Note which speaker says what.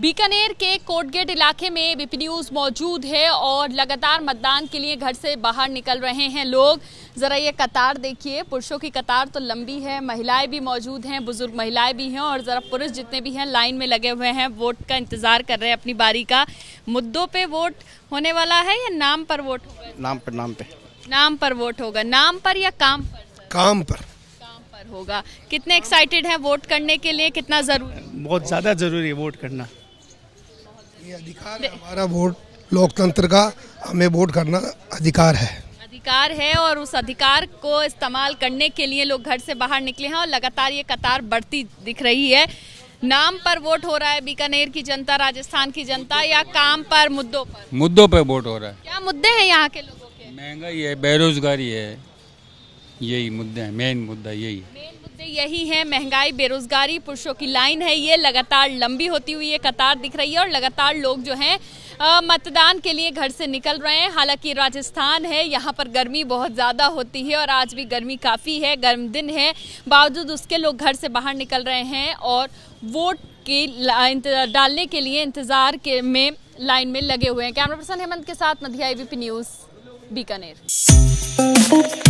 Speaker 1: बीकानेर के कोटगेट इलाके में बीपी न्यूज मौजूद है और लगातार मतदान के लिए घर से बाहर निकल रहे हैं लोग जरा ये कतार देखिए पुरुषों की कतार तो लंबी है महिलाएं भी मौजूद हैं बुजुर्ग महिलाएं भी हैं और जरा पुरुष जितने भी हैं लाइन में लगे हुए हैं वोट का इंतजार कर रहे हैं अपनी बारी का मुद्दों पे वोट होने वाला है या नाम पर वोट नाम पर नाम पे नाम पर वोट होगा नाम पर या काम पर काम पर होगा कितने एक्साइटेड है वोट करने के लिए कितना जरूरी बहुत ज़्यादा ज़रूरी है वोट करना ये अधिकार है हमारा वोट लोकतंत्र का हमें वोट करना अधिकार है अधिकार है और उस अधिकार को इस्तेमाल करने के लिए लोग घर से बाहर निकले हैं और लगातार ये कतार बढ़ती दिख रही है नाम पर वोट हो रहा है बीकानेर की जनता राजस्थान की जनता या काम पर मुद्दों पर मुद्दों पर वोट हो रहा है क्या मुद्दे हैं यहाँ के लोगों के महंगाई है बेरोजगारी है यही मुद्दे हैं मेन मुद्दा यही है मुद्दे यही हैं महंगाई बेरोजगारी पुरुषों की लाइन है ये लगातार लंबी होती हुई ये कतार दिख रही है और लगातार लोग जो हैं मतदान के लिए घर से निकल रहे हैं हालांकि राजस्थान है यहाँ पर गर्मी बहुत ज़्यादा होती है और आज भी गर्मी काफ़ी है गर्म दिन है बावजूद उसके लोग घर से बाहर निकल रहे हैं और वोट की डालने के लिए इंतज़ार के में लाइन में लगे हुए हैं कैमरा पर्सन हेमंत के साथ मध्या एबीपी न्यूज़ बीकानेर